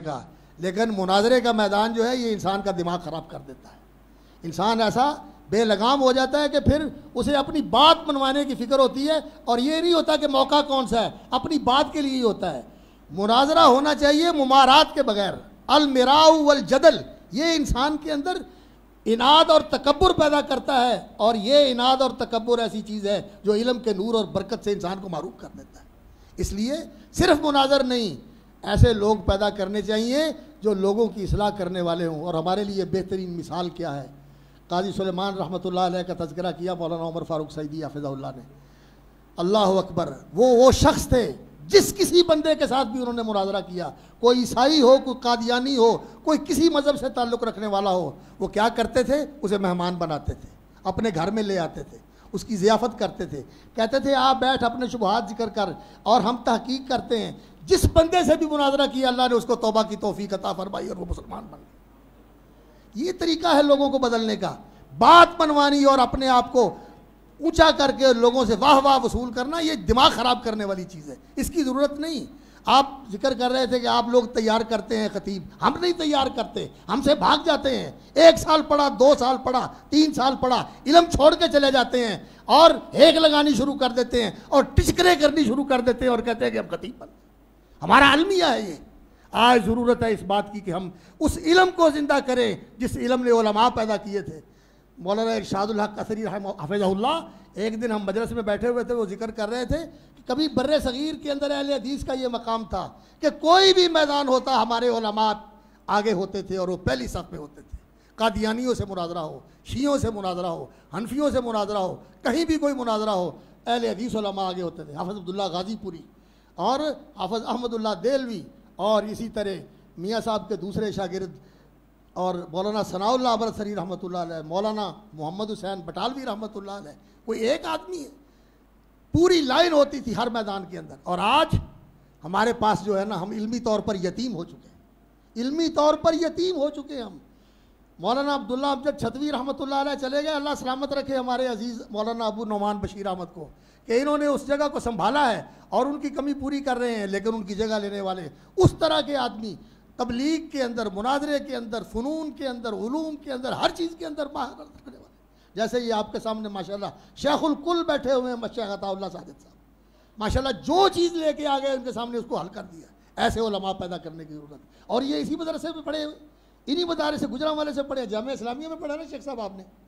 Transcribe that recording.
का लेकिन मुनाजरे का मैदान जो है ये इंसान का दिमाग ख़राब कर देता है इंसान ऐसा बेलगाम हो जाता है कि फिर उसे अपनी बात मनवाने की फ़िक्र होती है और ये नहीं होता कि मौका कौन सा है अपनी बात के लिए ही होता है मुनाजरा होना चाहिए मुमारात के बगैर अलमराऊ जदल ये इंसान के अंदर इनाद और तकबर पैदा करता है और ये इनाद और तकबर ऐसी चीज़ है जो इलम के नूर और बरकत से इंसान को मरूफ कर देता है इसलिए सिर्फ मुनाजर नहीं ऐसे लोग पैदा करने चाहिए जो लोगों की असलाह करने वाले हों और हमारे लिए बेहतरीन मिसाल क्या है काजी सलेमान रहमत का तस्करा किया मौलाना उमर फ़ारूक सईदी हाफिज़ल्ला ने अल्लाह अकबर वो वो शख्स थे जिस किसी बंदे के साथ भी उन्होंने मुनाजरा किया कोई ईसाई हो कोई कादियानी हो कोई किसी मज़हब से ताल्लुक़ रखने वाला हो वो क्या करते थे उसे मेहमान बनाते थे अपने घर में ले आते थे उसकी ज़ियाफ़त करते थे कहते थे आप बैठ अपने शुभहात जिक्र कर और हम तहकीक करते हैं जिस बंदे से भी मुनाजरा किया अल्लाह ने उसको तोबा की तोफ़ी कता फरमाई और वो मुसलमान बन गए ये तरीका है लोगों को बदलने का बात मनवानी और अपने आप को ऊँचा करके लोगों से वाह वाह वसूल करना ये दिमाग ख़राब करने वाली चीज़ है इसकी ज़रूरत नहीं आप जिक्र कर रहे थे कि आप लोग तैयार करते हैं खतीब हम नहीं तैयार करते हमसे भाग जाते हैं एक साल पढ़ा दो साल पढ़ा तीन साल पढ़ा इलम छोड़ के चले जाते हैं और हेक लगानी शुरू कर देते हैं और टिचकरे करनी शुरू कर देते हैं और कहते हैं कि हम खतीब बन हमारा अलमिया है ये आज ज़रूरत है इस बात की कि हम उस इलम को ज़िंदा करें जिस इलम ने पैदा किए थे मौलाना इरशादुल हक कसरी हफिज़ल्ला एक दिन हम मदरस में बैठे हुए थे वो जिक्र कर रहे थे कि कभी बर सग़ीर के अंदर अहल हदीस का ये मकाम था कि कोई भी मैदान होता हमारे ओलमात आगे होते थे और वो पहली सफ़ में होते थे कादियानियों से मुनाजरा हो शीयों से मुनाजरा हो हनफियों से मुनाजरा हो कहीं भी कोई मुनाजरा हो अहल हदीस ओलमा आगे होते थे हाफज अब्दुल्ला गाजीपुरी और हाफज अहमदुल्ला देलवी और इसी तरह मियाँ साहब के दूसरे शागिर्द और मौलाना सनाउल्ला अबर सरी रहमत मौलाना मोहम्मद हुसैन बटालवी रहमत कोई एक आदमी है पूरी लाइन होती थी हर मैदान के अंदर और आज हमारे पास जो है ना हम इल्मी तौर पर यतीम हो चुके हैं इल्मी तौर पर यतीम हो चुके हैं हम मौलाना अब्दुल्ला अमजद छतवी रहमत चले गए अल्लाह सलामत रखे हमारे अजीज़ मौलाना अबू नुमान बशीर अहमद को कि इन्होंने उस जगह को संभाला है और उनकी कमी पूरी कर रहे हैं लेकिन उनकी जगह लेने वाले उस तरह के आदमी तबलीग के अंदर मुनाजरे के अंदर फ़नून के अंदर ूम के अंदर हर चीज़ के अंदर माहर करने वाले जैसे ये आपके सामने माशाल्लाह शेखुलकुल बैठे हुए हैं शेख अताउल्ला सादिद साहब माशाल्लाह जो चीज़ लेके आ गए उनके सामने उसको हल कर दिया ऐसे ओलमा पैदा करने की ज़रूरत और ये इसी मदरसे में पढ़े हुए इन्हीं मदारे से गुजरा वाले से पढ़े जाम इस्लामिया में पढ़ा ना शेख साहब आपने